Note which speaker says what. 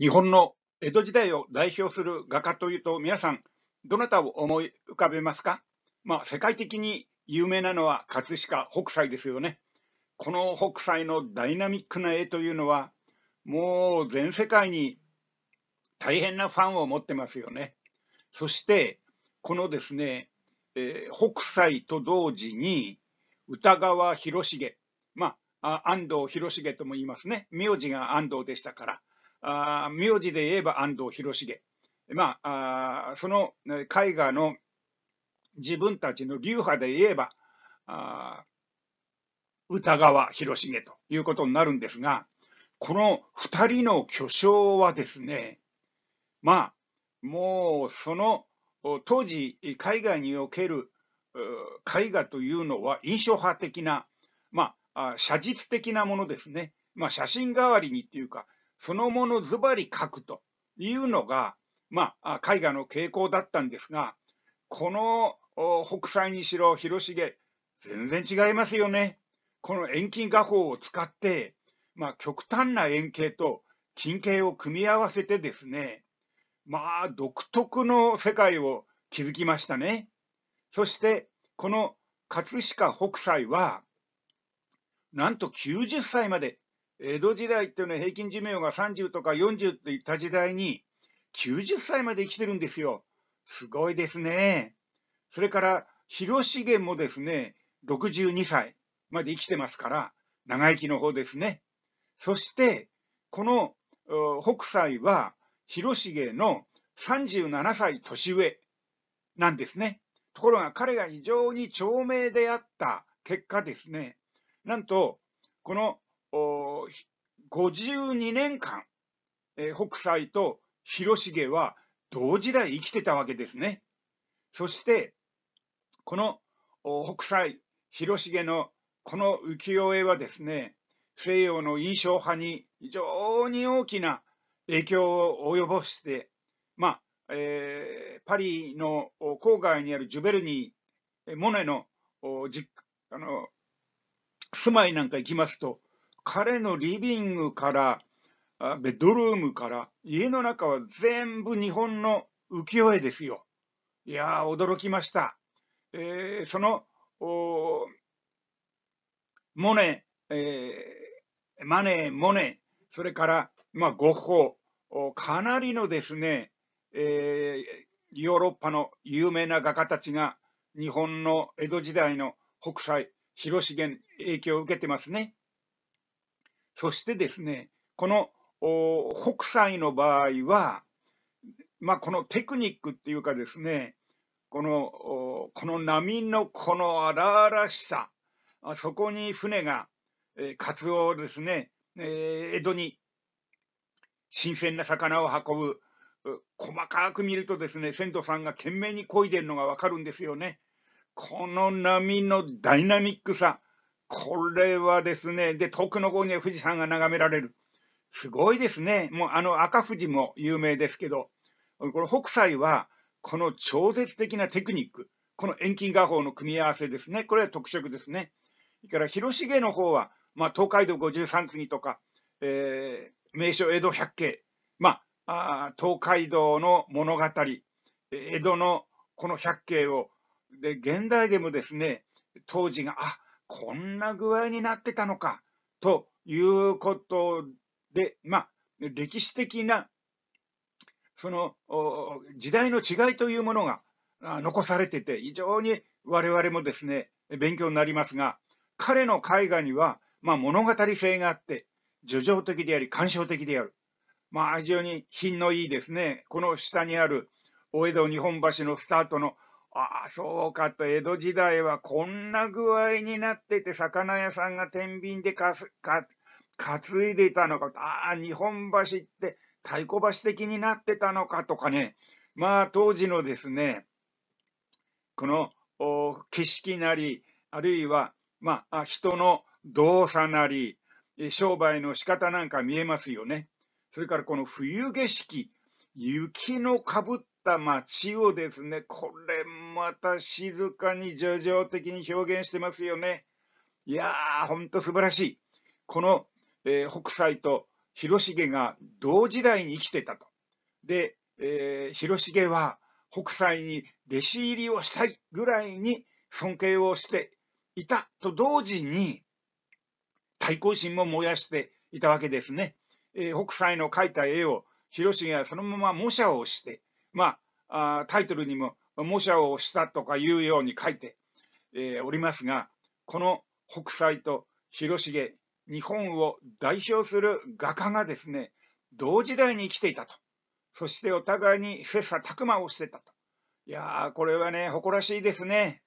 Speaker 1: 日本の江戸時代を代表する画家というと皆さんどなたを思い浮かべますかまあ世界的に有名なのは葛飾北斎ですよね。この北斎のダイナミックな絵というのはもう全世界に大変なファンを持ってますよね。そしてこのですね、えー、北斎と同時に歌川広重まあ安藤広重とも言いますね名字が安藤でしたからあ名字で言えば安藤広重。まあ、あその絵画の自分たちの流派で言えば、あ歌川広重ということになるんですが、この二人の巨匠はですね、まあ、もうその当時、海外における絵画というのは印象派的な、まあ、写実的なものですね。まあ、写真代わりにっていうか、そのものズバリ書くというのが、まあ、絵画の傾向だったんですが、この北斎にしろ広重、全然違いますよね。この遠近画法を使って、まあ、極端な円形と近景を組み合わせてですね、まあ、独特の世界を築きましたね。そして、この葛飾北斎は、なんと90歳まで江戸時代っていうのは平均寿命が30とか40っていった時代に、90歳まで生きてるんですよ。すごいですね。それから、広重もですね、62歳まで生きてますから、長生きの方ですね。そして、この北斎は、広重の37歳年上なんですね。ところが彼が非常に長命であった結果ですね、なんと、この52年間、えー、北斎と広重は同時代生きてたわけですね。そして、この北斎、広重のこの浮世絵はですね、西洋の印象派に非常に大きな影響を及ぼして、まあ、えー、パリの郊外にあるジュベルニー、モネのじあの住まいなんか行きますと、彼のリビングから、ベッドルームから、家の中は全部日本の浮世絵ですよ。いやー、驚きました。えー、その、モネ、えー、マネー、モネ、それから、まあ、ゴッホ、かなりのですね、えー、ヨーロッパの有名な画家たちが、日本の江戸時代の北斎、広重に影響を受けてますね。そしてですね、この北斎の場合は、まあ、このテクニックっていうかですね、このこの波のこの荒々しさ、そこに船が、えカツオをですね、えー、江戸に新鮮な魚を運ぶ、細かく見るとですね、船頭さんが懸命に漕いでるのがわかるんですよね。この波のダイナミックさ、これはですね、で、遠くの方には富士山が眺められる。すごいですね。もうあの赤富士も有名ですけど、この北斎は、この超絶的なテクニック、この遠近画法の組み合わせですね。これは特色ですね。それから広重の方は、まあ、東海道五十三次とか、えー、名所江戸百景、まあ、あ東海道の物語、江戸のこの百景を、で、現代でもですね、当時が、あ、こんな具合になってたのか、ということで、まあ、歴史的な、その、時代の違いというものが残されてて、非常に我々もですね、勉強になりますが、彼の絵画には、まあ、物語性があって、叙情的であり、感傷的である。まあ、非常に品のいいですね、この下にある、大江戸日本橋のスタートのああ、そうかと、江戸時代はこんな具合になってて、魚屋さんが天秤でかす、か、担いでいたのかと、ああ、日本橋って太鼓橋的になってたのかとかね、まあ当時のですね、この景色なり、あるいは、まあ、人の動作なり、商売の仕方なんか見えますよね。それからこの冬景色、雪のかぶった街をですね、これまた静かに叙情的に表現してますよね。いやー、ほんと素晴らしい。この、えー、北斎と広重が同時代に生きてたと。で、えー、広重は北斎に弟子入りをしたいぐらいに尊敬をしていたと同時に、対抗心も燃やしていたわけですね。えー、北斎の描いた絵を広重はそのまま模写をして、まあ、タイトルにも模写をしたとかいうように書いて、えー、おりますが、この北斎と広重、日本を代表する画家がですね、同時代に生きていたと。そしてお互いに切磋琢磨をしてたと。いやー、これはね、誇らしいですね。